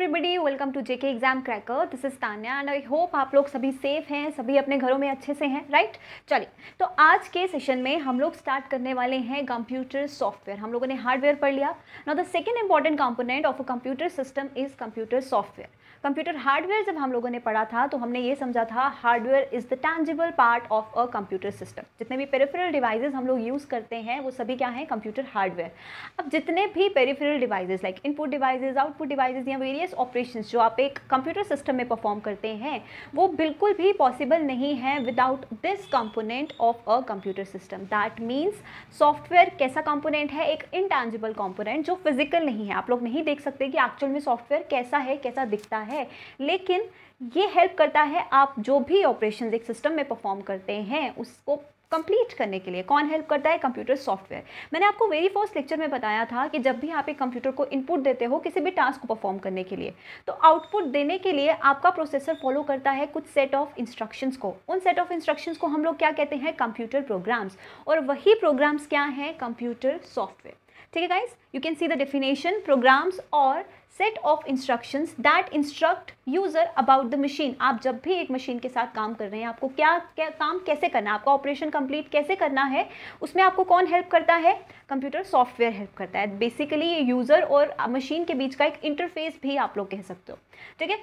Everybody welcome to JK exam cracker this is Tanya and I hope आप लोग सभी safe हैं सभी अपने घरों में अच्छे से हैं राइट चलिए तो आज के सेशन में हम लोग स्टार्ट करने वाले हैं कंप्यूटर सॉफ्टवेयर हम लोगों ने हार्डवेयर पढ़ लिया now the second important component of a computer system is computer software computer hardware जब हम लोगों ने पढ़ा था तो हमने ये समझा था hardware is the tangible part of a computer system जितने भी पेरिफेरल डिवाइसेस हम लोग यूज़ करते हैं वो सभी क्या हैं कंप्यूटर हार्डवेयर अब जितने भी peripheral devices like input devices output devices या वेरियस ऑपरेशन जो आप एक कंप्यूटर सिस्टम में परफॉर्म करते हैं वो बिल्कुल भी पॉसिबल नहीं है without this component of a computer system that means software कैसा कॉम्पोनेंट है एक इंटैंजिबल कॉम्पोनेंट जो फिजिकल नहीं है आप लोग नहीं देख सकते कि एक्चुअल में सॉफ्टवेयर कैसा है कैसा दिखता है है लेकिन ये हेल्प करता है आप जो भी ऑपरेशन एक सिस्टम में परफॉर्म करते हैं उसको कंप्लीट करने के लिए कौन हेल्प करता है कंप्यूटर सॉफ्टवेयर मैंने आपको वेरी फर्स्ट लेक्चर में बताया था कि जब भी आप एक कंप्यूटर को इनपुट देते हो किसी भी टास्क को परफॉर्म करने के लिए तो आउटपुट देने के लिए आपका प्रोसेसर फॉलो करता है कुछ सेट ऑफ इंस्ट्रक्शंस को उन सेट ऑफ इंस्ट्रक्शंस को हम लोग क्या कहते हैं कंप्यूटर प्रोग्राम्स और वही प्रोग्राम्स क्या हैं कंप्यूटर सॉफ्टवेयर ठीक है guys you can see the definition programs और set of instructions that instruct user about the machine आप जब भी एक मशीन के साथ काम कर रहे हैं आपको क्या क्या काम कैसे करना है आपका ऑपरेशन कंप्लीट कैसे करना है उसमें आपको कौन हेल्प करता है कंप्यूटर सॉफ्टवेयर हेल्प करता है बेसिकली ये यूज़र और मशीन के बीच का एक इंटरफेस भी आप लोग कह सकते हो ठीक है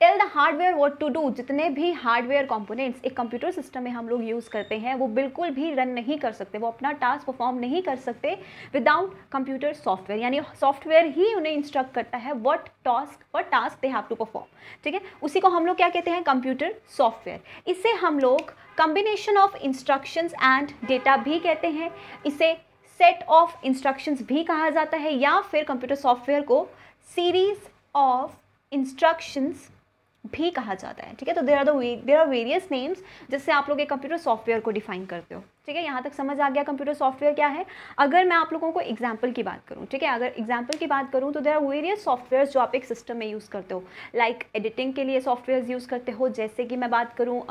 tell the hardware what to do जितने भी हार्डवेयर कॉम्पोनेंट्स एक कंप्यूटर सिस्टम में हम लोग यूज़ करते हैं वो बिल्कुल भी रन नहीं कर सकते वो अपना टास्क परफॉर्म नहीं कर सकते विदाउट कंप्यूटर सॉफ्टवेयर यानी सॉफ्टवेयर ही उन्हें इंस्ट्रक्ट करता है what task what task they have to perform ठीक है उसी को हम लोग क्या कहते हैं कंप्यूटर सॉफ्टवेयर इसे हम लोग combination of instructions and data भी कहते हैं इसे सेट ऑफ इंस्ट्रक्शंस भी कहा जाता है या फिर कंप्यूटर सॉफ्टवेयर को सीरीज ऑफ इंस्ट्रक्शंस भी कहा जाता है ठीक है तो there are the there are various names जिससे आप लोग एक कंप्यूटर सॉफ्टवेयर को डिफाइन करते हो ठीक है यहाँ तक समझ आ गया कंप्यूटर सॉफ्टवेयर क्या है अगर मैं आप लोगों को एग्जाम्पल की बात करूँ ठीक है अगर एग्जाम्पल की बात करूँ तो देर आर वेरियस सॉफ्टवेयर जो आप एक सिस्टम में यूज़ करते हो लाइक like, एडिटिंग के लिए सॉफ्टवेयर यूज़ करते हो जैसे कि मैं बात करूँ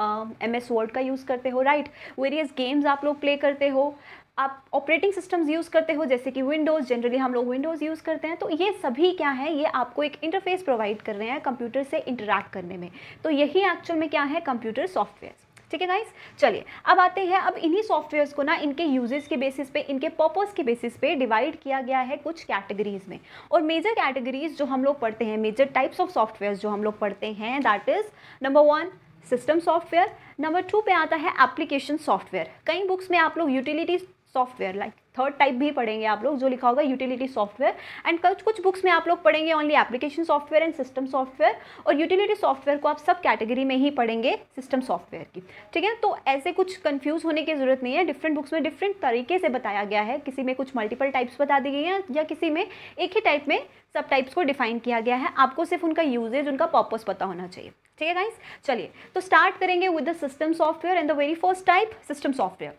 एम एस वर्ड का यूज़ करते हो राइट वेरियस गेम्स आप लोग प्ले करते हो आप ऑपरेटिंग सिस्टम्स यूज़ करते हो जैसे कि विंडोज़ जनरली हम लोग विंडोज़ यूज़ करते हैं तो ये सभी क्या है ये आपको एक इंटरफेस प्रोवाइड कर रहे हैं कंप्यूटर से इंटरेक्ट करने में तो यही एक्चुअल में क्या है कंप्यूटर सॉफ्टवेयर ठीक है गाइस चलिए अब आते हैं अब इन्हीं सॉफ्टवेयर्स को ना इनके यूजेस के बेसिस पे इनके पर्पस के बेसिस पे डिवाइड किया गया है कुछ कैटेगरीज में और मेजर कैटेगरीज जो हम लोग पढ़ते हैं मेजर टाइप्स ऑफ सॉफ्टवेयर्स जो हम लोग पढ़ते हैं that is number one system software number two पे आता है एप्लीकेशन सॉफ्टवेयर कई बुक्स में आप लोग utility software like third type भी पढ़ेंगे आप लोग जो लिखा होगा यूटिलिटी सॉफ्टवेयर एंड कुछ कुछ बुक्स में आप लोग पढ़ेंगे only application software and system software और यूटिलिटी सॉफ्टवेयर को आप सब कैटेगरी में ही पढ़ेंगे सिस्टम सॉफ्टवेयर की ठीक है तो ऐसे कुछ कन्फ्यूज़ होने की ज़रूरत नहीं है डिफरेंट बुक्स में डिफरेंट तरीके से बताया गया है किसी में कुछ मल्टीपल टाइप्स बता दी गई हैं या किसी में एक ही टाइप में सब टाइप्स को डिफाइन किया गया है आपको सिर्फ उनका यूजेज उनका पर्पज पता होना चाहिए ठीक है गाइस चलिए तो स्टार्ट करेंगे with the system software and the very first type system software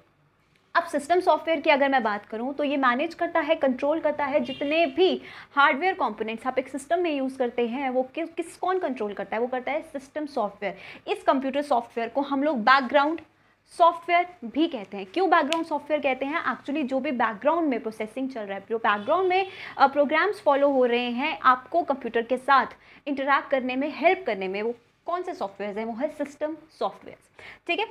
अब सिस्टम सॉफ्टवेयर की अगर मैं बात करूँ तो ये मैनेज करता है कंट्रोल करता है जितने भी हार्डवेयर कंपोनेंट्स आप एक सिस्टम में यूज़ करते हैं वो किस किस कौन कंट्रोल करता है वो करता है सिस्टम सॉफ्टवेयर इस कंप्यूटर सॉफ्टवेयर को हम लोग बैकग्राउंड सॉफ्टवेयर भी कहते हैं क्यों बैकग्राउंड सॉफ्टवेयर कहते हैं एक्चुअली जो भी बैकग्राउंड में प्रोसेसिंग चल रहा है जो बैकग्राउंड में प्रोग्राम्स फॉलो हो रहे हैं आपको कंप्यूटर के साथ इंटरेक्ट करने में हेल्प करने में वो कौन से सॉफ्टवेयर हैं वो है सिस्टम सॉफ्टवेयर ठीक है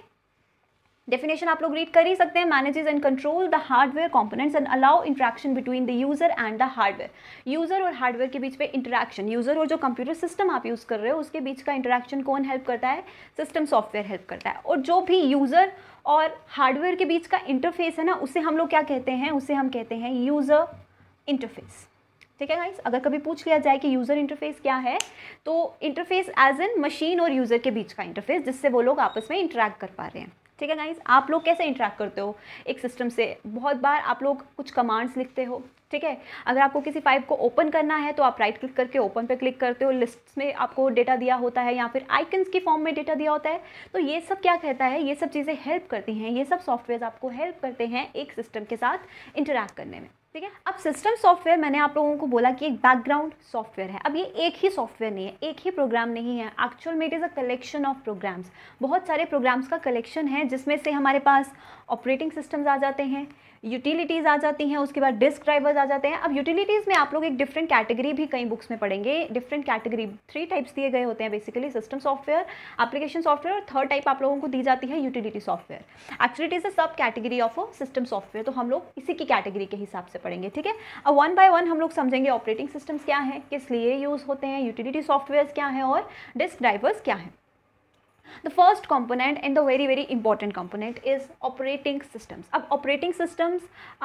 डेफिनेशन आप लोग रीड कर ही सकते हैं manages and control the hardware components and allow interaction between the user and the hardware user और हार्डवेयर के बीच में इंटरेक्शन यूजर और जो कंप्यूटर सिस्टम आप यूज़ कर रहे हो उसके बीच का इंटरेक्शन कौन हेल्प करता है सिस्टम सॉफ्टवेयर हेल्प करता है और जो भी यूजर और हार्डवेयर के बीच का इंटरफेस है ना उसे हम लोग क्या कहते हैं उसे हम कहते हैं यूजर इंटरफेस ठीक है गाइस अगर कभी पूछ लिया जाए कि यूज़र इंटरफेस क्या है तो इंटरफेस एज एन मशीन और यूज़र के बीच का इंटरफेस जिससे वो लोग आपस में इंटरेक्ट कर पा रहे हैं ठीक है गाइज आप लोग कैसे इंटरेक्ट करते हो एक सिस्टम से बहुत बार आप लोग कुछ कमांड्स लिखते हो ठीक है अगर आपको किसी फाइव को ओपन करना है तो आप राइट क्लिक करके ओपन पे क्लिक करते हो लिस्ट्स में आपको डेटा दिया होता है या फिर आइकन्स की फॉर्म में डेटा दिया होता है तो ये सब क्या कहता है ये सब चीज़ें हेल्प करती हैं ये सब सॉफ्टवेयर आपको हेल्प करते हैं एक सिस्टम के साथ इंटरेक्ट करने में ठीक है अब सिस्टम सॉफ्टवेयर मैंने आप लोगों को बोला कि एक बैकग्राउंड सॉफ्टवेयर है अब ये एक ही सॉफ्टवेयर नहीं है एक ही प्रोग्राम नहीं है एक्चुअल में it is a collection of programs बहुत सारे प्रोग्राम्स का कलेक्शन है जिसमें से हमारे पास ऑपरेटिंग सिस्टम्स आ जाते हैं यूटिलिटीज़ आ जाती हैं उसके बाद डिस्क ड्राइवर्स आ जाते हैं अब यूटिलिटीज़ में आप लोग एक डिफरेंट कैटेगरी भी कई बुक्स में पढ़ेंगे डिफरेंट कैटेगरी थ्री टाइप्स दिए गए होते हैं basically system software application software और थर्ड टाइप आप लोगों को दी जाती है utility software actually is a subcategory of system software तो हम लोग इसी की कैटेगरी के हिसाब से पढ़ेंगे ठीक है अब वन बाय वन हम लोग समझेंगे ऑपरेटिंग सिस्टम्स क्या है किस लिए यूज़ होते हैं यूटिलिटी सॉफ्टवेयर क्या है और डिस्क ड्राइवर्स क्या है The first component and the very very important component is operating systems. अब operating systems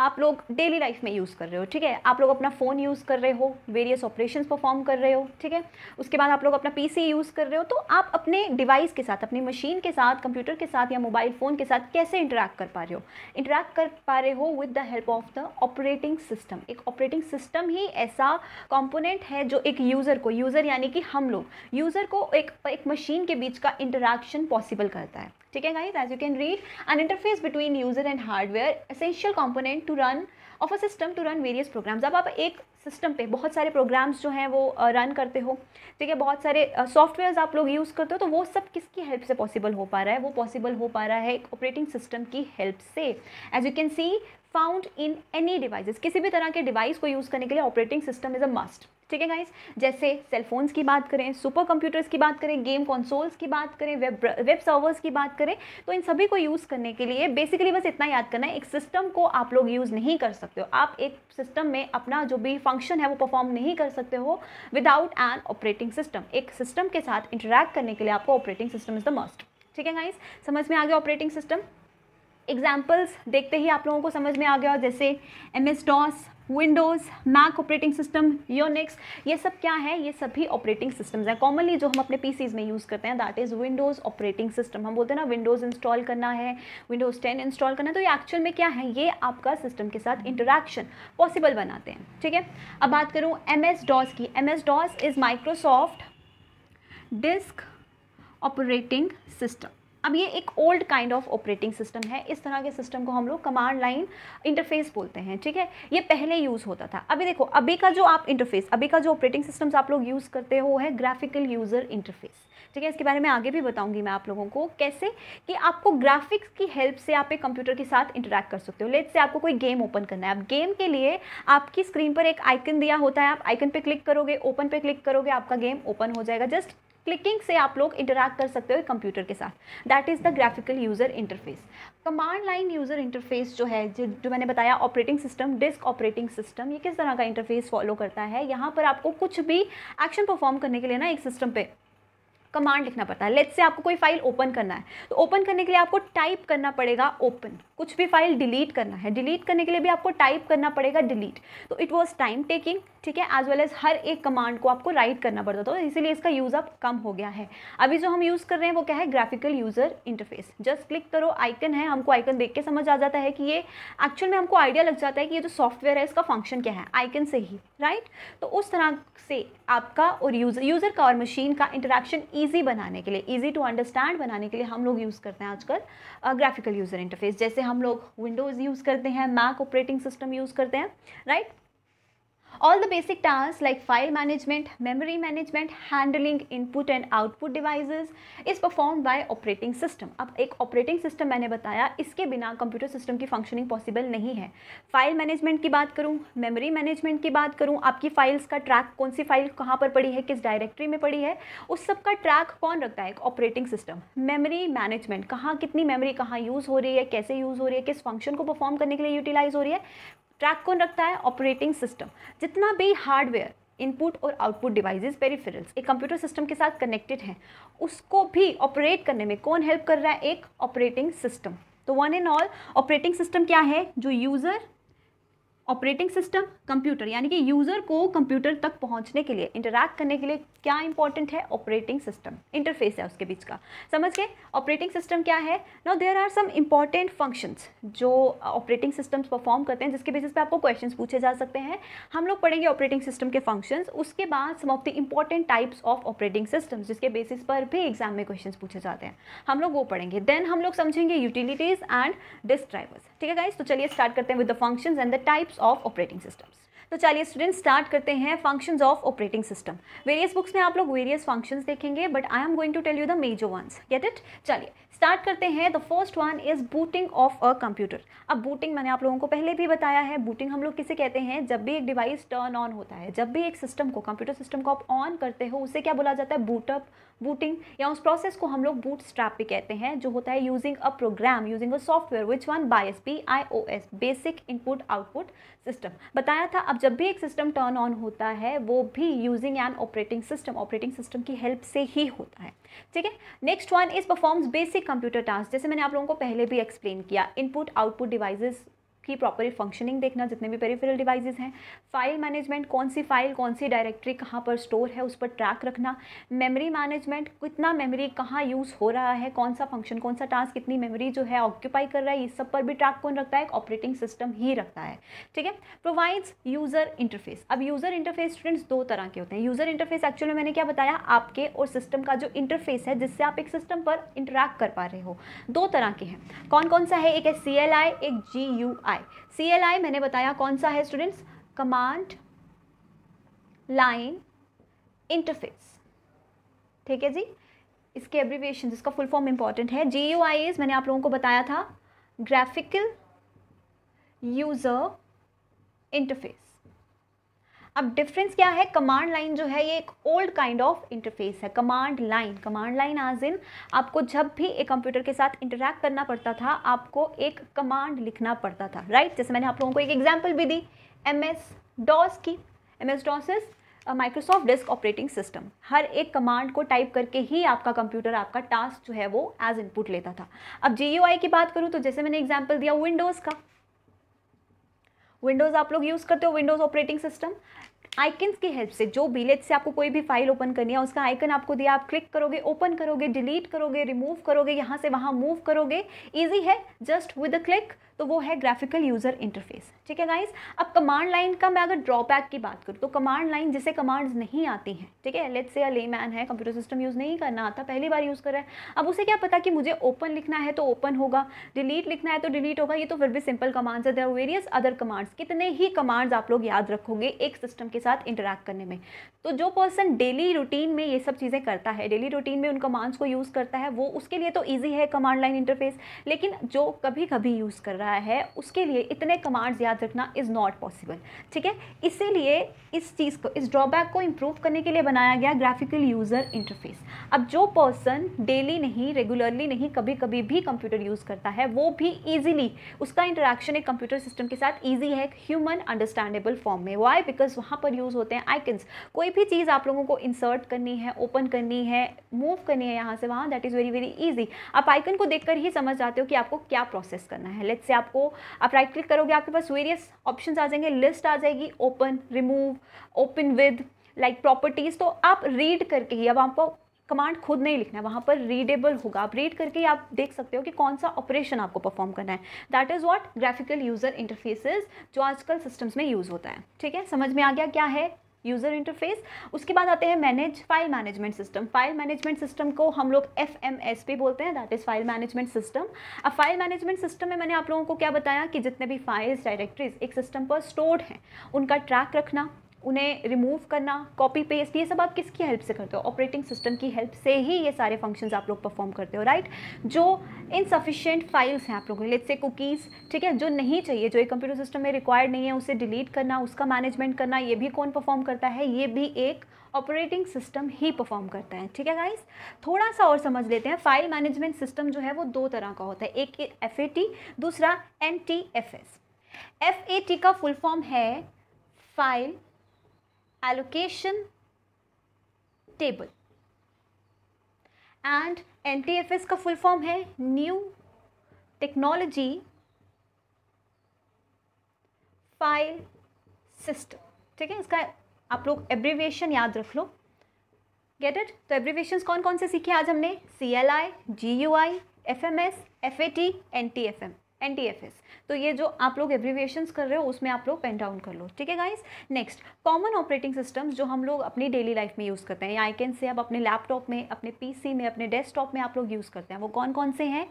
आप लोग daily life में use कर रहे हो ठीक है आप लोग अपना फ़ोन use कर रहे हो various operations perform कर रहे हो ठीक है उसके बाद आप लोग अपना PC use कर रहे हो तो आप अपने device के साथ अपनी machine के साथ computer के साथ या mobile फ़ोन के साथ कैसे interact कर पा रहे हो interact कर पा रहे हो with the help of the operating system. एक operating system ही ऐसा component है जो एक user को user यानी कि हम लोग user को एक एक मशीन के बीच का interact एक्शन पॉसिबल करता है ठीक है guys as you can read an interface between user and hardware essential component to run of a system to run various programs अब आप एक सिस्टम पे बहुत सारे प्रोग्राम्स जो हैं वो रन करते हो ठीक है बहुत सारे सॉफ्टवेयर्स आप लोग यूज़ करते हो तो वो सब किसकी हेल्प से पॉसिबल हो पा रहा है वो पॉसिबल हो पा रहा है एक ऑपरेटिंग सिस्टम की हेल्प से as you can see found in any devices किसी भी तरह के डिवाइस को यूज़ करने के लिए operating system is a must ठीक है गाइज जैसे सेलफोन्स की बात करें सुपर कंप्यूटर्स की बात करें गेम कॉन्सोल्स की बात करें वेब वेब सर्वर्स की बात करें तो इन सभी को यूज़ करने के लिए बेसिकली बस इतना याद करना है एक सिस्टम को आप लोग यूज़ नहीं कर सकते हो आप एक सिस्टम में अपना जो भी फंक्शन है वो परफॉर्म नहीं कर सकते हो विदाउट एन ऑपरेटिंग सिस्टम एक सिस्टम के साथ इंटरेक्ट करने के लिए आपको operating system is the must ठीक है गाइज समझ में आ गया ऑपरेटिंग सिस्टम एग्जाम्पल्स देखते ही आप लोगों को समझ में आ गया जैसे M S DOS Windows Mac operating system Unix ये सब क्या है ये सभी ऑपरेटिंग सिस्टम्स हैं कॉमनली जो हम अपने पीसीज में यूज़ करते हैं that is Windows operating system हम बोलते हैं ना विंडोज़ इंस्टॉल करना है विंडोज़ टेन इंस्टॉल करना है तो ये एक्चुअल में क्या है ये आपका सिस्टम के साथ इंटरेक्शन पॉसिबल बनाते हैं ठीक है अब बात करूँ एम एस डॉस की M S DOS is Microsoft disk operating system अब ये एक old kind of operating system है इस तरह के सिस्टम को हम लोग कमांड लाइन इंटरफेस बोलते हैं ठीक है ये पहले यूज़ होता था अभी देखो अभी का जो आप इंटरफेस अभी का जो ऑपरेटिंग सिस्टम्स आप लोग यूज़ करते हो है ग्राफिकल यूज़र इंटरफेस ठीक है इसके बारे में आगे भी बताऊंगी मैं आप लोगों को कैसे कि आपको ग्राफिक्स की हेल्प से आप एक कंप्यूटर के साथ इंटरेक्ट कर सकते हो लेट से आपको कोई गेम ओपन करना है आप गेम के लिए आपकी स्क्रीन पर एक आइकन दिया होता है आप आइकन पे क्लिक करोगे ओपन पे क्लिक करोगे आपका गेम ओपन हो जाएगा जस्ट क्लिकिंग से आप लोग इंटरेक्ट कर सकते हो कंप्यूटर के साथ that is the graphical user interface command line user interface जो है जो जो मैंने बताया operating system disk operating system ये किस तरह का इंटरफेस फॉलो करता है यहाँ पर आपको कुछ भी एक्शन परफॉर्म करने के लिए ना एक सिस्टम पे कमांड लिखना पड़ता है लेट्स से आपको कोई फाइल ओपन करना है तो ओपन करने के लिए आपको टाइप करना पड़ेगा ओपन कुछ भी फाइल डिलीट करना है डिलीट करने के लिए भी आपको टाइप करना पड़ेगा डिलीट तो इट वॉज टाइम टेकिंग ठीक है एज वेल एज हर एक कमांड को आपको राइट करना पड़ता था तो इसीलिए इसका यूज़ अब कम हो गया है अभी जो हम यूज़ कर रहे हैं वो क्या है graphical user interface just click करो आइकन है हमको आइकन देख के समझ आ जाता है कि ये एक्चुअल में हमको आइडिया लग जाता है कि ये जो सॉफ्टवेयर है इसका फंक्शन क्या है आइकन से ही राइट तो उस तरह से आपका और यूज़र यूज़र का और मशीन का इंटरेक्शन ईजी बनाने के लिए ईजी टू अंडरस्टैंड बनाने के लिए हम लोग यूज़ करते हैं आजकल ग्राफिकल यूज़र इंटरफेस जैसे हम लोग विंडोज़ यूज़ करते हैं मैक ऑपरेटिंग सिस्टम यूज़ करते हैं right right? all the basic tasks like file management, memory management, handling input and output devices is performed by operating system. अब एक operating system मैंने बताया इसके बिना computer system की functioning possible नहीं है file management की बात करूँ memory management की बात करूँ आपकी files का track कौन सी file कहाँ पर पड़ी है किस directory में पड़ी है उस सब का track कौन रखता है एक operating system. memory management कहाँ कितनी memory कहाँ use हो रही है कैसे use हो रही है किस function को perform करने के लिए utilize हो रही है ट्रैक कौन रखता है ऑपरेटिंग सिस्टम जितना भी हार्डवेयर इनपुट और आउटपुट डिवाइसेस पेरिफेरल्स एक कंप्यूटर सिस्टम के साथ कनेक्टेड हैं उसको भी ऑपरेट करने में कौन हेल्प कर रहा है एक ऑपरेटिंग सिस्टम तो one and all operating system क्या है जो यूज़र ऑपरेटिंग सिस्टम कंप्यूटर यानी कि यूज़र को कंप्यूटर तक पहुंचने के लिए इंटरैक्ट करने के लिए क्या इंपॉर्टेंट है ऑपरेटिंग सिस्टम इंटरफेस है उसके बीच का समझ के ऑपरेटिंग सिस्टम क्या है now there are some important functions जो ऑपरेटिंग सिस्टम्स परफॉर्म करते हैं जिसके बेसिस पे आपको क्वेश्चन पूछे जा सकते हैं हम लोग पढ़ेंगे ऑपरेटिंग सिस्टम के फंक्शन उसके बाद some of the important types of operating system जिसके बेसिस पर भी एग्जाम में क्वेश्चन पूछे जाते हैं हम लोग वो पढ़ेंगे देन हम लोग समझेंगे यूटिलिटीज़ एंड डिस्क ड्राइवर्स ठीक है गाइज तो चलिए स्टार्ट करते हैं with the function and the types types of operating systems. तो चलिए स्टूडेंट स्टार्ट करते हैं functions of operating system various books में आप लोग वेरियस फंक्शंस देखेंगे but I am going to tell you the major ones get it चलिए start करते हैं the first one is booting of a computer अब बूटिंग मैंने आप लोगों को पहले भी बताया है बूटिंग हम लोग किसे कहते हैं जब भी एक डिवाइस टर्न ऑन होता है जब भी एक सिस्टम को कंप्यूटर सिस्टम को आप ऑन करते हो उसे क्या बोला जाता है बूटअप बूटिंग या उस प्रोसेस को हम लोग बूट स्ट्रैप भी कहते हैं जो होता है using a program using a software which one by as B I O S basic input output system बताया था अब जब भी एक सिस्टम टर्न ऑन होता है वो भी using an operating system operating system की हेल्प से ही होता है ठीक है next one is performs basic computer task जैसे मैंने आप लोगों को पहले भी एक्सप्लेन किया इनपुट आउटपुट डिवाइसेस की प्रॉपर फंक्शनिंग देखना जितने भी पेरीफेरल डिवाइसेस हैं फाइल मैनेजमेंट कौन सी फाइल कौन सी डायरेक्टरी कहाँ पर स्टोर है उस पर ट्रैक रखना मेमोरी मैनेजमेंट कितना मेमोरी कहाँ यूज़ हो रहा है कौन सा फंक्शन कौन सा टास्क कितनी मेमोरी जो है ऑक्यूपाई कर रहा है इस सब पर भी ट्रैक कौन रखता है ऑपरेटिंग सिस्टम ही रखता है ठीक है प्रोवाइड्स यूज़र इंटरफेस अब यूज़र इंटरफेस स्टूडेंट्स दो तरह के होते हैं यूज़र इंटरफेस एक्चुअल में मैंने क्या बताया आपके और सिस्टम का जो इंटरफेस है जिससे आप एक सिस्टम पर इंटरेक्ट कर पा रहे हो दो तरह के हैं कौन कौन सा है एक है सी एक जी आई सी एल आई मैंने बताया कौन सा है स्टूडेंट्स कमांड लाइन इंटरफेस ठीक है जी इसके एब्रीवेशन इसका फुल फॉर्म इंपॉर्टेंट है जी यू आई एज मैंने आप लोगों को बताया था ग्राफिकल यूज़र इंटरफेस अब डिफरेंस क्या है कमांड लाइन जो है ये एक ओल्ड काइंड ऑफ इंटरफेस है कमांड लाइन कमांड लाइन आज इन आपको जब भी एक कंप्यूटर के साथ इंटरेक्ट करना पड़ता था आपको एक कमांड लिखना पड़ता था राइट right? जैसे मैंने आप लोगों को एक एग्जाम्पल भी दी एम एस डॉस की M S DOS is Microsoft disk operating system हर एक कमांड को टाइप करके ही आपका कंप्यूटर आपका टास्क जो है वो एज इनपुट लेता था अब जी की बात करूँ तो जैसे मैंने एग्जाम्पल दिया विंडोज़ का विंडोज़ आप लोग यूज़ करते हो विंडोज़ ऑपरेटिंग सिस्टम आइकन्स की हेल्प से जो भी से आपको कोई भी फाइल ओपन करनी है उसका आइकन आपको दिया आप क्लिक करोगे ओपन करोगे डिलीट करोगे रिमूव करोगे यहाँ से वहाँ मूव करोगे ईजी है जस्ट विद अ क्लिक तो वो है ग्राफिकल यूज़र इंटरफेस ठीक है गाइस अब कमांड लाइन का मैं अगर ड्रॉबैक की बात करूँ तो कमांड लाइन जिसे कमांड्स नहीं आती हैं ठीक है लेट्स से या ले मैन है कंप्यूटर सिस्टम यूज़ नहीं करना आता पहली बार यूज़ कर रहा है अब उसे क्या पता कि मुझे ओपन लिखना है तो ओपन होगा डिलीट लिखना है तो डिलीट होगा ये तो फिर भी सिंपल कमांड्स है देर वेरियस अदर कमांड्स कितने ही कमांड्स आप लोग याद रखोगे एक सिस्टम के साथ इंटरेक्ट करने में तो जो पर्सन डेली रूटीन में ये सब चीज़ें करता है डेली रूटीन में उन कमांड्स को यूज़ करता है वो उसके लिए तो ईजी है कमांड लाइन इंटरफेस लेकिन जो कभी कभी यूज़ कर रहा है उसके लिए इतने कमांड्स याद रखना इज़ नॉट पॉसिबल ठीक है इसीलिए इस चीज़ को इस ड्रॉबैक को इम्प्रूव करने के लिए बनाया गया ग्राफिकल यूज़र इंटरफेस अब जो पर्सन डेली नहीं रेगुलरली नहीं कभी कभी भी कंप्यूटर यूज़ करता है वो भी ईजिली उसका इंटरेक्शन एक कंप्यूटर सिस्टम के साथ ईजी है ह्यूमन अंडरस्टैंडेबल फॉर्म में वाई बिकॉज वहाँ पर वर्ड यूज़ होते हैं आइकन्स कोई भी चीज़ आप लोगों को इंसर्ट करनी है ओपन करनी है मूव करनी है यहाँ से वहाँ that is very very easy आप आइकन को देखकर ही समझ जाते हो कि आपको क्या प्रोसेस करना है लेट्स से आपको आप राइट क्लिक करोगे आपके पास वेरियस ऑप्शन आ जाएंगे लिस्ट आ जाएगी open remove open with like properties तो आप रीड करके ही अब आपको कमांड खुद नहीं लिखना है वहाँ पर रीडेबल होगा आप रीड करके ही आप देख सकते हो कि कौन सा ऑपरेशन आपको परफॉर्म करना है that is what graphical user interfaces जो आजकल सिस्टम्स में यूज़ होता है ठीक है समझ में आ गया क्या है यूज़र इंटरफेस उसके बाद आते हैं manage file management system file management system को हम लोग एफ एम एस पी बोलते हैं that is file management system अब फाइल मैनेजमेंट सिस्टम में मैंने आप लोगों को क्या बताया कि जितने भी फाइल्स डायरेक्टरीज एक सिस्टम पर स्टोर्ड हैं उनका ट्रैक रखना उन्हें रिमूव करना कॉपी पेस्ट ये सब आप किसकी हेल्प से करते हो ऑपरेटिंग सिस्टम की हेल्प से ही ये सारे फंक्शंस आप लोग परफॉर्म करते हो राइट जो इनसफिशेंट फाइल्स हैं आप लोगों के लेट्स से कुकीज़ ठीक है जो नहीं चाहिए जो एक कंप्यूटर सिस्टम में रिक्वायर्ड नहीं है उसे डिलीट करना उसका मैनेजमेंट करना ये भी कौन परफॉर्म करता है ये भी एक ऑपरेटिंग सिस्टम ही परफॉर्म करता है ठीक है गाइस थोड़ा सा और समझ लेते हैं फाइल मैनेजमेंट सिस्टम जो है वो दो तरह का होता है एक एफ ए टी दूसरा N T F S F A T का फुल फॉर्म है file allocation table and NTFS का फुल फॉर्म है न्यू टेक्नोलॉजी फाइल सिस्टम ठीक है इसका आप लोग abbreviation याद रख लो गेट it तो abbreviations कौन कौन से सीखे आज हमने C L I G U I F M S F A T N T F M N T F S तो ये जो आप लोग एब्रीविएशन कर रहे हो उसमें आप लोग पेन डाउन कर लो ठीक है guys next common operating systems जो हम लोग अपनी डेली लाइफ में यूज़ करते हैं या आई कैन से आप अपने लैपटॉप में अपने पीसी में अपने डेस्कटॉप में आप लोग यूज़ करते हैं वो कौन कौन से हैं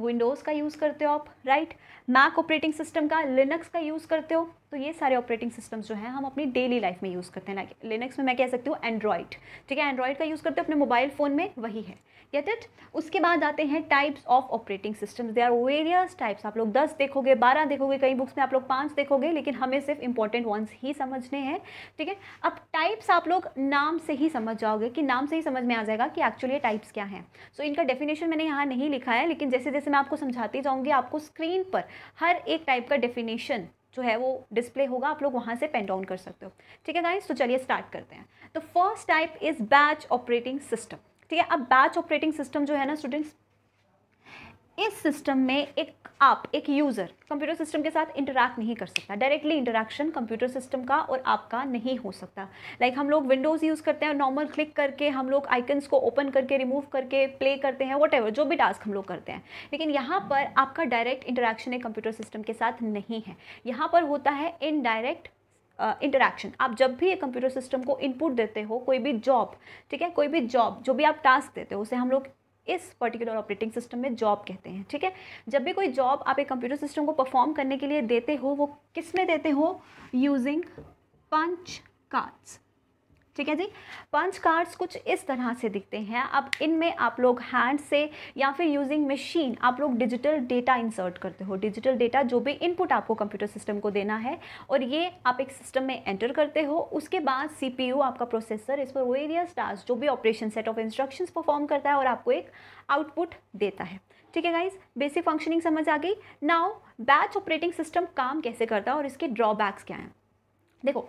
विंडोज़ का यूज़ करते हो आप राइट मैक ऑपरेटिंग सिस्टम का लिनक्स का यूज़ करते हो तो ये सारे ऑपरेटिंग सिस्टम्स जो हैं हम अपनी डेली लाइफ में यूज़ करते हैं लाइक लिनक्स में मैं कह सकती हूँ एंड्रॉइड ठीक है एंड्रॉयड का यूज़ करते हैं अपने मोबाइल फ़ोन में वही है गेट इट उसके बाद आते हैं types of operating systems they are various types आप लोग दस देखोगे बारह देखोगे कई बुक्स में आप लोग पाँच देखोगे लेकिन हमें सिर्फ इंपॉर्टेंट वंस ही समझने हैं ठीक है अब टाइप्स आप लोग नाम से ही समझ जाओगे कि नाम से ही समझ में आ जाएगा कि एक्चुअली टाइप्स क्या हैं सो so, इनका डेफिनेशन मैंने यहाँ नहीं लिखा है लेकिन जैसे जैसे मैं आपको समझाती जाऊँगी आपको स्क्रीन पर हर एक टाइप का डेफिनेशन जो है वो डिस्प्ले होगा आप लोग वहाँ से पेन डाउन कर सकते हो ठीक है गाइस तो चलिए स्टार्ट करते हैं तो first type is batch operating system ठीक है अब बैच ऑपरेटिंग सिस्टम जो है ना स्टूडेंट्स इस सिस्टम में एक आप एक यूज़र कंप्यूटर सिस्टम के साथ इंटरेक्ट नहीं कर सकता डायरेक्टली इंटरेक्शन कंप्यूटर सिस्टम का और आपका नहीं हो सकता लाइक like हम लोग विंडोज़ यूज़ करते हैं नॉर्मल क्लिक करके हम लोग आइकन्स को ओपन करके रिमूव करके प्ले करते हैं वट जो भी टास्क हम लोग करते हैं लेकिन यहाँ पर आपका डायरेक्ट इंटरेक्शन एक कंप्यूटर सिस्टम के साथ नहीं है यहाँ पर होता है इनडायरेक्ट इंटरेक्शन uh, आप जब भी एक कंप्यूटर सिस्टम को इनपुट देते हो कोई भी जॉब ठीक है कोई भी जॉब जो भी आप टास्क देते हो उसे हम लोग इस पर्टिकुलर ऑपरेटिंग सिस्टम में जॉब कहते हैं ठीक है जब भी कोई जॉब आप एक कंप्यूटर सिस्टम को परफॉर्म करने के लिए देते हो वो किस में देते हो यूजिंग पंच कार्ड्स ठीक है जी पंच कार्ड्स कुछ इस तरह से दिखते हैं अब इनमें आप लोग हैंड से या फिर यूजिंग मशीन आप लोग डिजिटल डेटा इंसर्ट करते हो डिजिटल डेटा जो भी इनपुट आपको कंप्यूटर सिस्टम को देना है और ये आप एक सिस्टम में एंटर करते हो उसके बाद सीपीयू आपका प्रोसेसर इस पर वेरियस टास्क जो भी operation set of instruction perform करता है और आपको एक आउटपुट देता है ठीक है गाइज बेसिक फंक्शनिंग समझ आ गई नाउ बैच ऑपरेटिंग सिस्टम काम कैसे करता है और इसके ड्रॉबैक्स क्या हैं देखो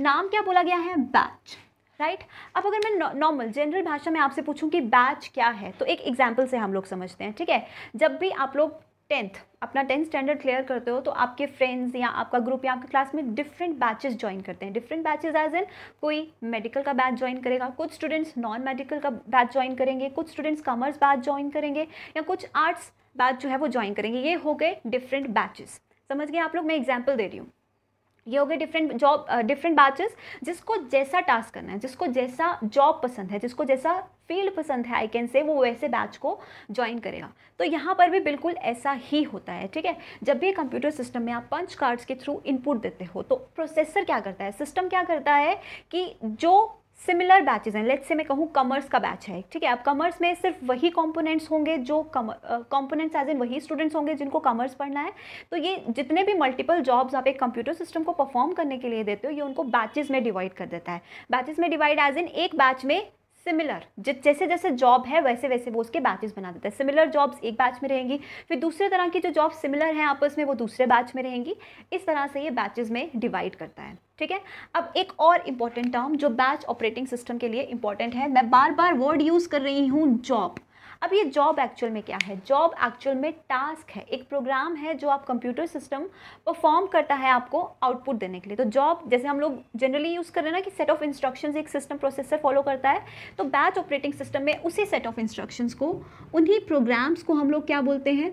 नाम क्या बोला गया है बैच राइट right? अब अगर मैं नॉर्मल जनरल भाषा में आपसे पूछूं कि बैच क्या है तो एक एग्जाम्पल से हम लोग समझते हैं ठीक है जब भी आप लोग टेंथ अपना टेंथ स्टैंडर्ड क्लियर करते हो तो आपके फ्रेंड्स या आपका ग्रुप या आपके क्लास में डिफरेंट बैचेस ज्वाइन करते हैं डिफरेंट बैचेस एज इन कोई मेडिकल का बैच ज्वाइन करेगा कुछ स्टूडेंट्स नॉन मेडिकल का बैच ज्वाइन करेंगे कुछ स्टूडेंट्स कॉमर्स बैच ज्वाइन करेंगे या कुछ आर्ट्स बैच जो है वो ज्वाइन करेंगे ये हो गए डिफरेंट बैचेस समझ गए आप लोग मैं एग्जाम्पल दे रही हूँ ये हो गए डिफरेंट जॉब डिफरेंट बैचेस जिसको जैसा टास्क करना है जिसको जैसा जॉब पसंद है जिसको जैसा फील्ड पसंद है आई कैन से वो वैसे बैच को ज्वाइन करेगा तो यहाँ पर भी बिल्कुल ऐसा ही होता है ठीक है जब भी कंप्यूटर सिस्टम में आप पंच कार्ड्स के थ्रू इनपुट देते हो तो प्रोसेसर क्या करता है सिस्टम क्या करता है कि जो सिमिलर बैचेज हैं लेट्स से मैं कहूँ कॉमर्स का बैच है ठीक है अब कॉमर्स में सिर्फ वही कॉम्पोनेंट्स होंगे जो कॉम्पोनेंट्स एज इन वही स्टूडेंट्स होंगे जिनको कॉमर्स पढ़ना है तो ये जितने भी मल्टीपल जॉब्स आप एक कंप्यूटर सिस्टम को परफॉर्म करने के लिए देते हो ये उनको बैचेज में डिवाइड कर देता है बैचेज में डिवाइड एज इन एक बैच में सिमिलर जैसे जैसे जॉब है वैसे वैसे वो उसके बैचेस बना देता है सिमिलर जॉब्स एक बैच में रहेंगी फिर दूसरे तरह की जो जॉब सिमिलर हैं आपस में वो दूसरे बैच में रहेंगी इस तरह से ये बैचेस में डिवाइड करता है ठीक है अब एक और इम्पॉर्टेंट टर्म जो बैच ऑपरेटिंग सिस्टम के लिए इम्पॉर्टेंट है मैं बार बार वर्ड यूज़ कर रही हूँ जॉब अब ये जॉब एक्चुअल में क्या है जॉब एक्चुअल में टास्क है एक प्रोग्राम है जो आप कंप्यूटर सिस्टम परफॉर्म करता है आपको आउटपुट देने के लिए तो जॉब जैसे हम लोग जनरली यूज़ कर रहे हैं ना कि सेट ऑफ इंस्ट्रक्शंस एक सिस्टम प्रोसेसर फॉलो करता है तो बैच ऑपरेटिंग सिस्टम में उसी सेट ऑफ इंस्ट्रक्शंस को उन्हीं प्रोग्राम्स को हम लोग क्या बोलते हैं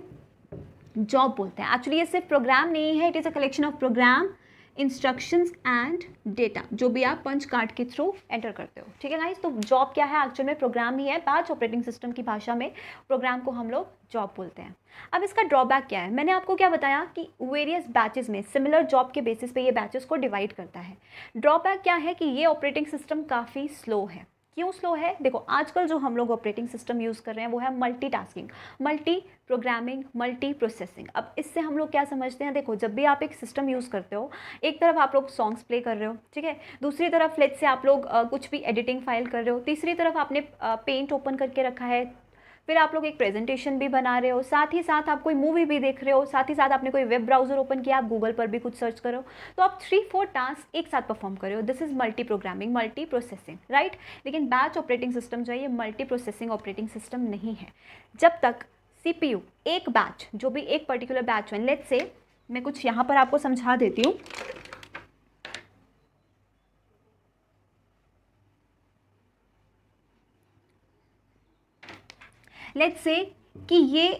जॉब बोलते हैं एक्चुअली ये सिर्फ प्रोग्राम नहीं है it is a collection of program instructions and data जो भी आप पंच कार्ड के थ्रू एंटर करते हो ठीक है गाइस तो जॉब क्या है एक्चुअल में प्रोग्राम ही है बैच ऑपरेटिंग सिस्टम की भाषा में प्रोग्राम को हम लोग जॉब बोलते हैं अब इसका ड्रॉबैक क्या है मैंने आपको क्या बताया कि वेरियस बैचेस में सिमिलर जॉब के बेसिस पे ये बैचेस को डिवाइड करता है ड्रॉबैक क्या है कि ये ऑपरेटिंग सिस्टम काफ़ी स्लो है क्यों स्लो है देखो आजकल जो हम लोग ऑपरेटिंग सिस्टम यूज़ कर रहे हैं वो है multitasking multiprogramming multiprocessing अब इससे हम लोग क्या समझते हैं देखो जब भी आप एक सिस्टम यूज़ करते हो एक तरफ आप लोग सॉन्ग्स प्ले कर रहे हो ठीक है दूसरी तरफ लेट से आप लोग कुछ भी एडिटिंग फाइल कर रहे हो तीसरी तरफ आपने पेंट ओपन करके रखा है फिर आप लोग एक प्रेजेंटेशन भी बना रहे हो साथ ही साथ आप कोई मूवी भी देख रहे हो साथ ही साथ आपने कोई वेब ब्राउजर ओपन किया आप गूगल पर भी कुछ सर्च करो तो आप थ्री फोर टास्क एक साथ परफॉर्म कर रहे हो this is multiprogramming multiprocessing right लेकिन बैच ऑपरेटिंग सिस्टम जो है ये मल्टी प्रोसेसिंग ऑपरेटिंग सिस्टम नहीं है जब तक सी एक बैच जो भी एक पर्टिकुलर बैच है लेट से मैं कुछ यहाँ पर आपको समझा देती हूँ लेट्स से कि ये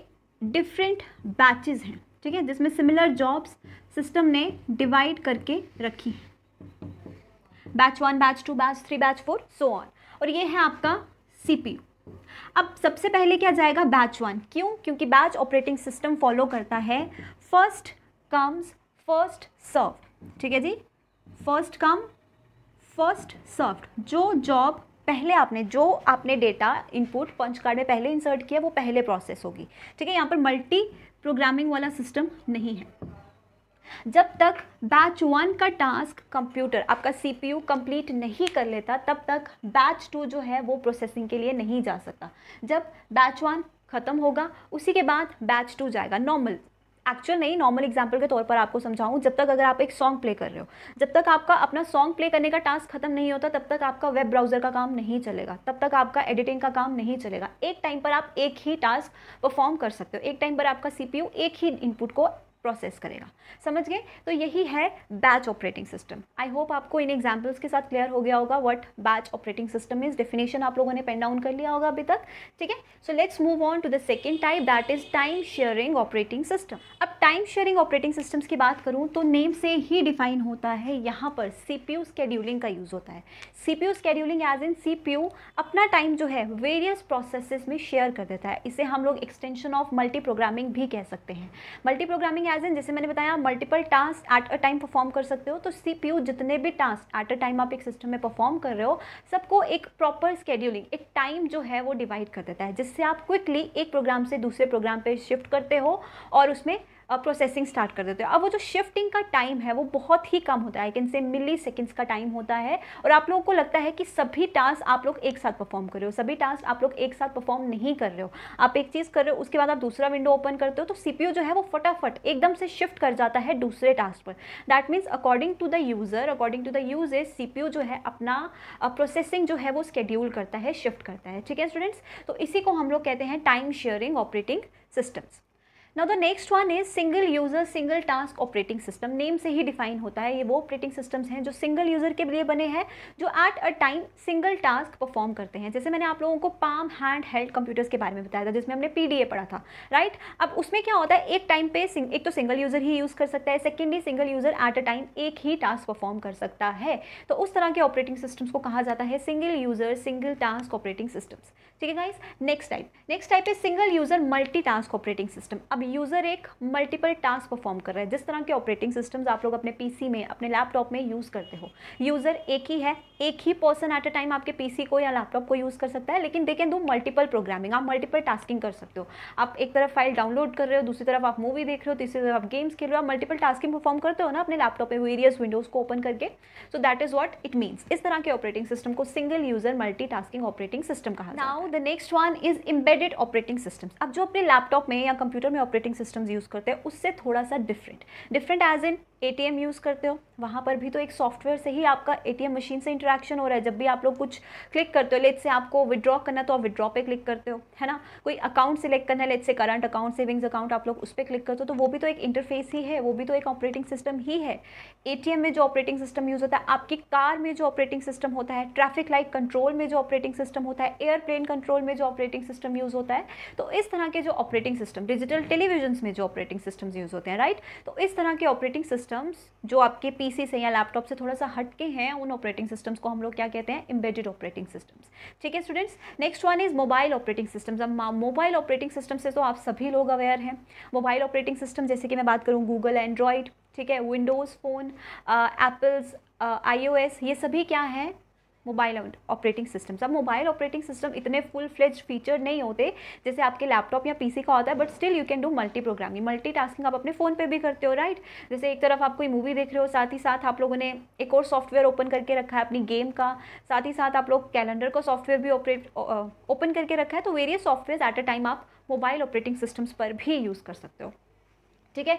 डिफरेंट बैचेज हैं ठीक है जिसमें सिमिलर जॉब्स सिस्टम ने डिवाइड करके रखी हैं batch one batch two batch three batch four so on और ये है आपका सी अब सबसे पहले क्या जाएगा बैच वन क्यों क्योंकि बैच ऑपरेटिंग सिस्टम फॉलो करता है फर्स्ट कम्स फर्स्ट सर्व ठीक है जी फर्स्ट कम फर्स्ट सर्व जो जॉब पहले आपने जो आपने डेटा इनपुट पंच कार्ड में पहले इंसर्ट किया वो पहले प्रोसेस होगी ठीक है यहाँ पर मल्टी प्रोग्रामिंग वाला सिस्टम नहीं है जब तक बैच वन का टास्क कंप्यूटर आपका सीपीयू कंप्लीट नहीं कर लेता तब तक बैच टू जो है वो प्रोसेसिंग के लिए नहीं जा सकता जब बैच वन ख़त्म होगा उसी के बाद बैच टू जाएगा नॉर्मल एक्चुअल नहीं नॉर्मल एग्जाम्पल के तौर पर आपको समझाऊँ जब तक अगर आप एक सॉन्ग प्ले कर रहे हो जब तक आपका अपना सॉन्ग प्ले करने का टास्क खत्म नहीं होता तब तक आपका वेब ब्राउजर का काम नहीं चलेगा तब तक आपका एडिटिंग का काम नहीं चलेगा एक टाइम पर आप एक ही टास्क परफॉर्म कर सकते हो एक टाइम पर आपका सीपीयू एक ही इनपुट को प्रोसेस करेगा समझ गए तो यही है batch operating system I hope आपको इन एग्जांपल्स के साथ क्लियर हो गया होगा what batch operating system is definition आप लोगों ने पेन डाउन कर लिया होगा अभी तक ठीक है so let's move on to the second type that is time sharing operating system अब टाइम शेयरिंग ऑपरेटिंग सिस्टम्स की बात करूँ तो नेम से ही डिफाइन होता है यहाँ पर सी पी का यूज़ होता है C P U as in C अपना टाइम जो है वेरियस प्रोसेसेस में शेयर कर देता है इसे हम लोग एक्सटेंशन ऑफ मल्टी प्रोग्रामिंग भी कह सकते हैं मल्टी प्रोग्रामिंग एज एन जैसे मैंने बताया multiple task at a time perform कर सकते हो तो सीपीयू जितने भी टास्क एट अ टाइम आप एक सिस्टम में परफॉर्म कर रहे हो सबको एक प्रॉपर स्केड्यूलिंग एक टाइम जो है वो डिवाइड कर देता है जिससे आप क्विकली एक प्रोग्राम से दूसरे प्रोग्राम पर शिफ्ट करते हो और उसमें प्रोसेसिंग स्टार्ट कर देते हो अब वो जो शिफ्टिंग का टाइम है वो बहुत ही कम होता है कैन से मिली सेकेंड्स का टाइम होता है और आप लोगों को लगता है कि सभी टास्क आप लोग एक साथ परफॉर्म कर रहे हो सभी टास्क आप लोग एक साथ परफॉर्म नहीं कर रहे हो आप एक चीज़ कर रहे हो उसके बाद आप दूसरा विंडो ओपन करते हो तो सी जो है वो फटाफट एकदम से शिफ्ट कर जाता है दूसरे टास्क पर that means according to the user according to the usages CPU जो है अपना प्रोसेसिंग जो है वो स्केड्यूल करता है शिफ्ट करता है ठीक है स्टूडेंट्स तो इसी को हम लोग कहते हैं time sharing operating systems now the next one is single user single task operating system name से ही डिफाइन होता है ये वो ऑपरेटिंग सिस्टम्स हैं जो सिंगल यूजर के लिए बने हैं जो at a time single task perform करते हैं जैसे मैंने आप लोगों को पाम हैंड हेल्ड कंप्यूटर्स के बारे में बताया था जिसमें हमने पीडीए पढ़ा था राइट right? अब उसमें क्या होता है एक टाइम पे एक तो सिंगल यूजर ही यूज़ कर सकता है secondly single user at a time एक ही टास्क परफॉर्म कर सकता है तो उस तरह के ऑपरेटिंग सिस्टम्स को कहा जाता है single user single task operating systems ठीक है guys next type next type है single user multi task operating system अब यूज़र एक मल्टीपल टास्क परफॉर्म कर रहा है जिस तरह के ऑपरेटिंग सिस्टम्स आप लोग अपने पीसी में अपने लैपटॉप में यूज़ करते हो यूज़र एक ही है एक ही पर्सन एट अ टाइम आपके पीसी को या लैपटॉप को यूज़ कर सकता है लेकिन they can do multiple programming आप मल्टीपल टास्किंग कर सकते हो आप एक तरफ फाइल डाउनलोड कर रहे हो दूसरी तरफ आप मूवी देख रहे हो तीसरी तरफ आप गेम्स खेल रहे हो आप मल्टीपल टास्किंग परफॉर्म करते हो ना अपने लैपटॉप पर वेरियस विंडोज़ को ओपन करके so that is what it means इस तरह के ऑपरेटिंग सिस्टम को single user multi operating system कहा now the next one is embedded operating system अब जो अपने लैपटॉप में या कंप्यूटर में ऑपरेटिंग सिस्टम्स यूज़ करते हैं उससे थोड़ा सा different different as in ATM use करते हो वहाँ पर भी तो एक सॉफ्टवेयर से ही आपका एटीएम मशीन से इंटरेक्शन हो रहा है जब भी आप लोग कुछ क्लिक करते हो लेट से आपको विड्रॉ करना तो आप विड्रॉ पे क्लिक करते हो है ना कोई अकाउंट सेलेक्ट करना है लेट से करंट अकाउंट सेविंग्स अकाउंट आप लोग उस पर क्लिक करते हो तो वो भी तो एक इंटरफेस ही है वो भी तो एक ऑपरेटिंग सिस्टम ही है ए में जो ऑपरेटिंग सिस्टम यूज़ होता है आपकी कार में जो ऑपरेटिंग सिस्टम होता है ट्रैफिक लाइट कंट्रोल में जो ऑपरेटिंग सिस्टम होता है एयरप्लेन कंट्रोल में जो ऑपरेटिंग सिस्टम यूज़ होता है तो इस तरह के जो ऑपरेटिंग सिस्टम डिजिटल टेलीविजन में जो ऑपरेटिंग सिस्टम यूज़ होते हैं राइट तो इस तरह के ऑपरेटिंग सिस्टम सिस्टम्स जो आपके पीसी से या लैपटॉप से थोड़ा सा हट के हैं उन ऑपरेटिंग सिस्टम्स को हम लोग क्या कहते हैं एम्बेडेड ऑपरेटिंग सिस्टम्स ठीक है students next one is mobile operating systems अब मोबाइल ऑपरेटिंग सिस्टम से तो आप सभी लोग अवेयर हैं मोबाइल ऑपरेटिंग सिस्टम जैसे कि मैं बात करूँ गूगल एंड्रॉयड ठीक है Windows phone Apple's I O S ये सभी क्या हैं मोबाइल ऑपरेटिंग सिस्टम अब मोबाइल ऑपरेटिंग सिस्टम इतने फुल फ्लेज फीचर नहीं होते जैसे आपके लैपटॉप या पीसी का होता है but still you can do multiprogramming multitasking आप अपने फ़ोन पे भी करते हो राइट जैसे एक तरफ आप कोई मूवी देख रहे हो साथ ही साथ आप लोगों ने एक और सॉफ्टवेयर ओपन करके रखा है अपनी गेम का साथ ही साथ आप लोग कैलेंडर का सॉफ्टवेयर भी ऑपरेट ओपन करके रखा है तो various software at a time आप मोबाइल ऑपरेटिंग सिस्टम्स पर भी यूज़ कर सकते हो ठीक है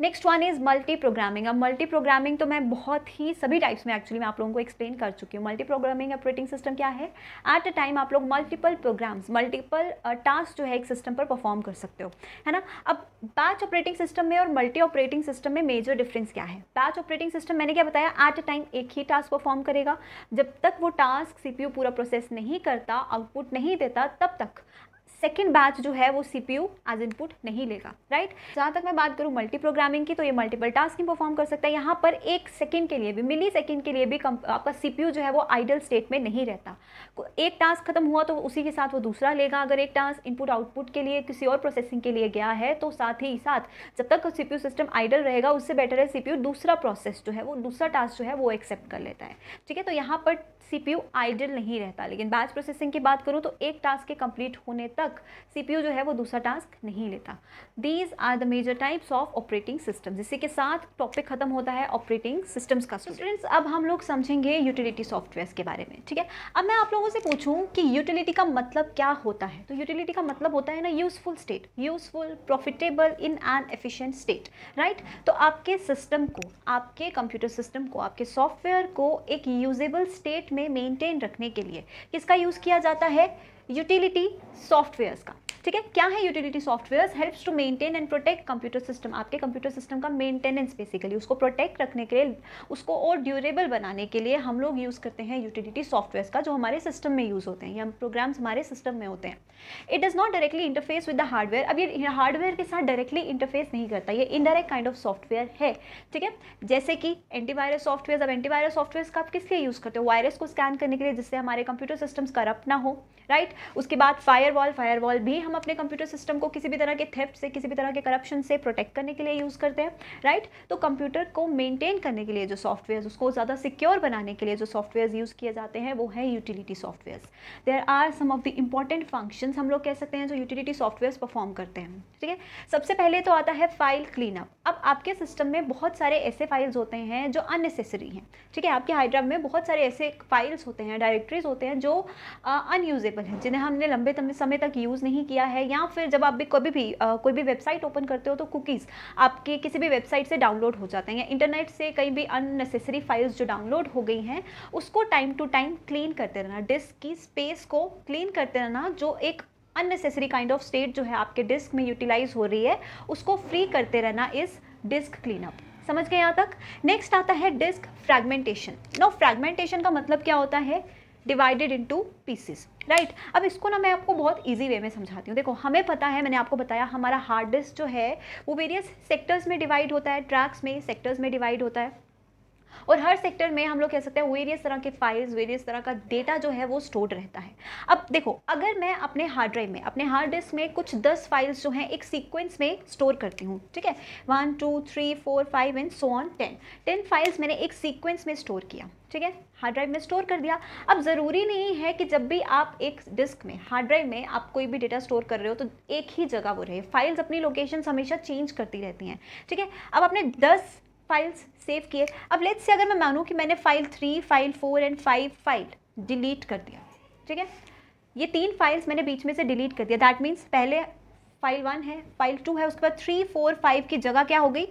next one is multiprogramming अब मल्टी प्रोग्रामिंग तो मैं बहुत ही सभी टाइप्स में एक्चुअली मैं आप लोगों को एक्सप्लेन कर चुकी हूँ मल्टी प्रोग्रामिंग ऑपरेटिंग सिस्टम क्या है एट अ टाइम आप लोग मल्टीपल प्रोग्राम्स मल्टीपल टास्क जो है एक सिस्टम पर परफॉर्म कर सकते हो है ना अब बैच ऑपरेटिंग सिस्टम में और मल्टी ऑपरेटिंग सिस्टम में मेजर डिफरेंस क्या है बैच ऑपरेटिंग सिस्टम मैंने क्या बताया एट अ टाइम एक ही टास्क परफॉर्म करेगा जब तक वो टास्क सीपीयू पूरा प्रोसेस नहीं करता आउटपुट नहीं देता तब तक सेकेंड बैच जो है वो C P U as input नहीं लेगा राइट जहाँ तक मैं बात करूँ मल्टी प्रोग्रामिंग की तो ये मल्टीपल टास्किंग परफॉर्म कर सकता है यहाँ पर एक सेकेंड के लिए भी मिली सेकेंड के लिए भी आपका सी पी यू जो है वो आइडल स्टेट में नहीं रहता एक टास्क खत्म हुआ तो उसी के साथ वो दूसरा लेगा अगर एक टास्क इनपुट आउटपुट के लिए किसी और प्रोसेसिंग के लिए गया है तो साथ ही साथ जब तक C P U system idle रहेगा उससे बेटर है सी पी यू दूसरा प्रोसेस जो है वो दूसरा टास्क जो है वो एक्सेप्ट कर लेता है ठीक है तो यहाँ पर सी पी यू आइडल नहीं रहता लेकिन बैच प्रोसेसिंग की बात करूँ तो एक टास्क के कंप्लीट होने तक तक सीपीयू जो है वो दूसरा टास्क नहीं लेता these are the major types of operating system इसी के साथ टॉपिक खत्म होता है ऑपरेटिंग सिस्टम्स का स्टूडेंट्स अब हम लोग समझेंगे यूटिलिटी सॉफ्टवेयर के बारे में ठीक है अब मैं आप लोगों से पूछूँ कि यूटिलिटी का मतलब क्या होता है तो यूटिलिटी का मतलब होता है ना useful state useful profitable in an efficient state right तो आपके सिस्टम को आपके कंप्यूटर सिस्टम को आपके सॉफ्टवेयर को एक यूजेबल स्टेट में मेंटेन रखने के लिए किसका यूज़ किया जाता है यूटिलिटी सॉफ्टवेयर्स का ठीक है क्या है utility software helps to maintain and protect computer system आपके कंप्यूटर सिस्टम का मेंटेनेंस बेसिकली उसको प्रोटेक्ट रखने के लिए उसको और ड्यूरेबल बनाने के लिए हम लोग यूज़ करते हैं यूटिलिटी सॉफ्टवेयर का जो हमारे सिस्टम में यूज़ होते हैं या प्रोग्राम्स हमारे सिस्टम में होते हैं it does not directly interface with the hardware अब ये हार्डवेयर के साथ डायरेक्टली इंटरफेस नहीं करता ये इनडायरेक्ट काइंड ऑफ सॉफ्टवेयर है ठीक है जैसे कि एंटीवायरस सॉफ्टवेयर अब एंटीवायरस सॉफ्टवेयर का आप किस लिए यूज़ करते हो वायरस को स्कैन करने के लिए जिससे हमारे कंप्यूटर सिस्टम करप्ट ना हो राइट उसके बाद फायरवॉल फायरवॉल भी हम अपने कंप्यूटर सिस्टम को किसी भी तरह के थेफ्ट से किसी भी तरह के करप्शन से प्रोटेक्ट करने के लिए यूज़ करते हैं राइट तो कंप्यूटर को मेनटेन करने के लिए जो सॉफ्टवेयर उसको ज़्यादा सिक्योर बनाने के लिए जो सॉफ्टवेयर यूज़ किए जाते हैं वो है utility software there are some of the important function हम लोग कह सकते हैं जो यूटिलिटी सॉफ्टवेयर परफॉर्म करते हैं ठीक है सबसे पहले तो आता है फाइल क्लीनअप अब आपके सिस्टम में बहुत सारे ऐसे फाइल्स होते हैं जो अननेसेसरी हैं ठीक है आपके हाइड्राइव में बहुत सारे ऐसे फाइल्स होते हैं डायरेक्टरीज होते हैं जो अनयूजेबल हैं जिन्हें हमने लंबे समय तक यूज़ नहीं किया है या फिर जब आप भी कभी भी आ, कोई भी वेबसाइट ओपन करते हो तो कुकीज़ आपके किसी भी वेबसाइट से डाउनलोड हो जाते हैं या इंटरनेट से कहीं भी अननेसेसरी फाइल्स जो डाउनलोड हो गई हैं उसको टाइम टू टाइम क्लीन करते रहना डिस्क की स्पेस को क्लीन करते रहना जो एक अननेसेसरी काइंड ऑफ स्टेट जो है आपके डिस्क में यूटिलाइज हो रही है उसको फ्री करते रहना इस डिस्क क्लीनअप समझ गए यहाँ तक नेक्स्ट आता है डिस्क फ्रैगमेंटेशन नो फ्रैगमेंटेशन का मतलब क्या होता है डिवाइडेड इनटू पीसेस राइट अब इसको ना मैं आपको बहुत ईजी वे में समझाती हूँ देखो हमें पता है मैंने आपको बताया हमारा हार्ड डिस्क जो है वो वेरियस सेक्टर्स में डिवाइड होता है ट्रैक्स में सेक्टर्स में डिवाइड होता है और हर सेक्टर में हम लोग कह सकते हैं वेरियस तरह के फाइल्स वेरियस तरह का डेटा जो है वो स्टोर रहता है अब देखो अगर मैं अपने हार्ड ड्राइव में अपने हार्ड डिस्क में कुछ दस फाइल्स जो हैं एक सीक्वेंस में स्टोर करती हूँ ठीक है one two three four five and so on ten ten files मैंने एक सीक्वेंस में स्टोर किया ठीक है हार्ड ड्राइव में स्टोर कर दिया अब ज़रूरी नहीं है कि जब भी आप एक डिस्क में हार्ड ड्राइव में आप कोई भी डेटा स्टोर कर रहे हो तो एक ही जगह वो रहे फाइल्स अपनी लोकेशन हमेशा चेंज करती रहती हैं ठीक है अब आपने दस फाइल्स सेव किए अब लेट्स से अगर मैं मानूँ कि मैंने file three file four and five file delete कर दिया ठीक है ये तीन फाइल्स मैंने बीच में से डिलीट कर दिया दैट मीन्स पहले फाइल वन है फाइल टू है उसके बाद थ्री फोर फाइव की जगह क्या हो गई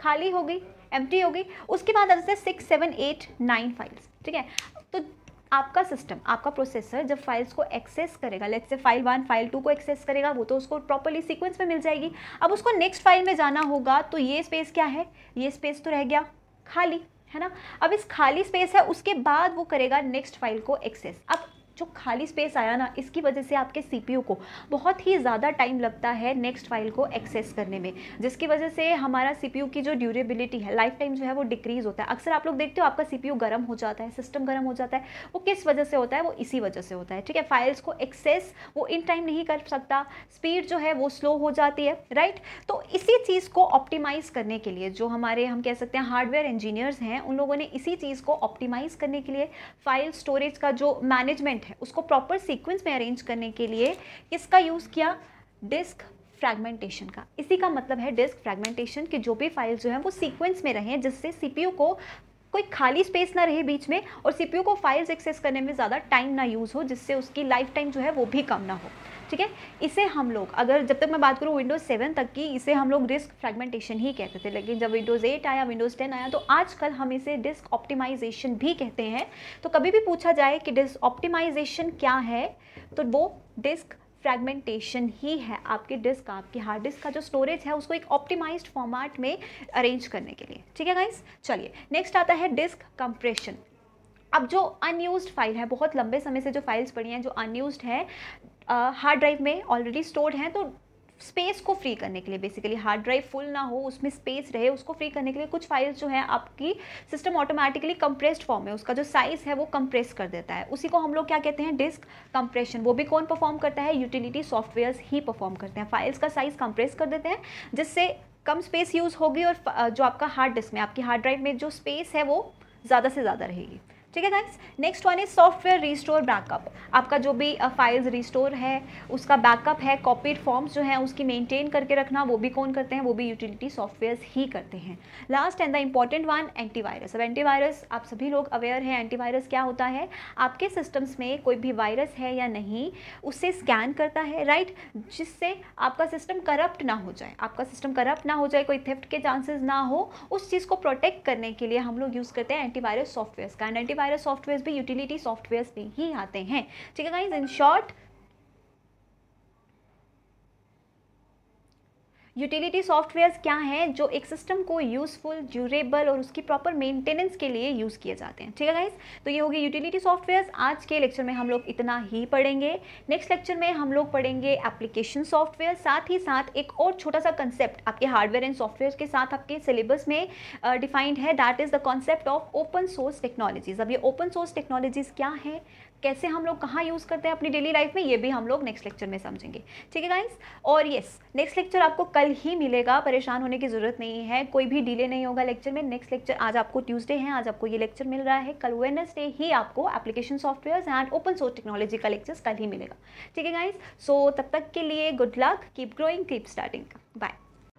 खाली हो गई एम्प्टी हो गई उसके बाद आ हैं six seven eight nine files ठीक है तो आपका सिस्टम आपका प्रोसेसर जब फाइल्स को एक्सेस करेगा let's say file one file two को एक्सेस करेगा वो तो उसको प्रॉपरली सीक्वेंस में मिल जाएगी अब उसको नेक्स्ट फाइल में जाना होगा तो ये स्पेस क्या है ये स्पेस तो रह गया खाली है ना अब इस खाली स्पेस है उसके बाद वो करेगा नेक्स्ट फाइल को एक्सेस अब जो खाली स्पेस आया ना इसकी वजह से आपके सीपीयू को बहुत ही ज़्यादा टाइम लगता है नेक्स्ट फाइल को एक्सेस करने में जिसकी वजह से हमारा सीपीयू की जो ड्यूरेबिलिटी है लाइफ टाइम जो है वो डिक्रीज़ होता है अक्सर आप लोग देखते हो आपका सीपीयू गर्म हो जाता है सिस्टम गर्म हो जाता है वो किस वजह से होता है वो इसी वजह से होता है ठीक है फाइल्स को एक्सेस वो इन टाइम नहीं कर सकता स्पीड जो है वो स्लो हो जाती है राइट तो इसी चीज़ को ऑप्टिमाइज़ करने के लिए जो हमारे हम कह सकते हैं हार्डवेयर इंजीनियर्स हैं उन लोगों ने इसी चीज़ को ऑप्टिमाइज़ करने के लिए फाइल स्टोरेज का जो मैनेजमेंट फ्रैगमेंट है उसको प्रॉपर सीक्वेंस में अरेंज करने के लिए किसका यूज़ किया डिस्क फ्रैगमेंटेशन का इसी का मतलब है डिस्क फ्रैगमेंटेशन कि जो भी फाइल जो है वो सीक्वेंस में रहें जिससे सीपीयू को कोई खाली स्पेस ना रहे बीच में और सी को फाइल्स एक्सेस करने में ज़्यादा टाइम ना यूज़ हो जिससे उसकी लाइफ टाइम जो है वो भी कम ना हो ठीक है इसे हम लोग अगर जब तक मैं बात करूँ विंडोज़ सेवन तक की इसे हम लोग डिस्क फ्रेगमेंटेशन ही कहते थे लेकिन जब विंडोज़ एट आया विंडोज़ टेन आया तो आजकल हम इसे डिस्क ऑप्टिमाइजेशन भी कहते हैं तो कभी भी पूछा जाए कि डिस्क ऑप्टिमाइजेशन क्या है तो वो डिस्क फ्रेगमेंटेशन ही है आपके डिस्क आपके हार्ड डिस्क का जो स्टोरेज है उसको एक ऑप्टिमाइज फॉर्मेट में अरेंज करने के लिए ठीक है गाइस चलिए नेक्स्ट आता है डिस्क कंप्रेशन अब जो अनयूज फाइल है बहुत लंबे समय से जो फाइल्स पड़ी हैं जो अनयूज है हार्ड ड्राइव में ऑलरेडी स्टोर्ड हैं तो स्पेस को फ्री करने के लिए बेसिकली हार्ड ड्राइव फुल ना हो उसमें स्पेस रहे उसको फ्री करने के लिए कुछ फाइल्स जो है आपकी सिस्टम ऑटोमेटिकली कंप्रेस्ड फॉर्म में उसका जो साइज है वो कंप्रेस कर देता है उसी को हम लोग क्या कहते हैं डिस्क कंप्रेशन वो भी कौन परफॉर्म करता है यूटिलिटी सॉफ्टवेयर ही परफॉर्म करते हैं फाइल्स का साइज कंप्रेस कर देते हैं जिससे कम स्पेस यूज़ होगी और जो आपका हार्ड डिस्क में आपकी हार्ड ड्राइव में जो स्पेस है वो ज़्यादा से ज़्यादा रहेगी ठीक है thanks next one is software restore backup आपका जो भी फाइल्स uh, रिस्टोर है उसका बैकअप है कॉपीड फॉर्म्स जो है उसकी मेंटेन करके रखना वो भी कौन करते हैं वो भी यूटिलिटी सॉफ्टवेयर्स ही करते हैं last and the important one antivirus अब एंटीवायरस आप सभी लोग अवेयर हैं एंटीवायरस क्या होता है आपके सिस्टम्स में कोई भी वायरस है या नहीं उससे स्कैन करता है राइट जिससे आपका सिस्टम करप्ट ना हो जाए आपका सिस्टम करप्ट ना हो जाए कोई थिफ्ट के चांसेस ना हो उस चीज़ को प्रोटेक्ट करने के लिए हम लोग यूज़ करते हैं एंटीवायरस सॉफ्टवेयर का एंटीवायरस सारे सॉफ्टवेयर भी यूटिलिटी सॉफ्टवेयर में ही आते हैं ठीक है guys in short utility softwares क्या हैं जो एक सिस्टम को यूज़फुल ड्यूरेबल और उसकी प्रॉपर मेंटेनेंस के लिए यूज़ किए जाते हैं ठीक है गाइज तो ये होगी यूटिलिटी सॉफ्टवेयर्स आज के लेक्चर में हम लोग इतना ही पढ़ेंगे नेक्स्ट लेक्चर में हम लोग पढ़ेंगे एप्लीकेशन सॉफ्टवेयर साथ ही साथ एक और छोटा सा कंसेप्ट आपके हार्डवेयर एंड सॉफ्टवेयर के साथ आपके सिलेबस में डिफाइंड uh, है that is the concept of open source technologies अब ये ओपन सोर्स टेक्नोलॉजीज क्या है कैसे हम लोग कहाँ यूज़ करते हैं अपनी डेली लाइफ में ये भी हम लोग नेक्स्ट लेक्चर में समझेंगे ठीक है गाइस और येस नेक्स्ट लेक्चर आपको कल ही मिलेगा परेशान होने की ज़रूरत नहीं है कोई भी डिले नहीं होगा लेक्चर में नेक्स्ट लेक्चर आज आपको ट्यूजडे है आज आपको ये लेक्चर मिल रहा है कल वेनसडे ही आपको application software and open source technology का लेक्चर कल ही मिलेगा ठीक है गाइज सो तब तक के लिए good luck keep growing keep starting bye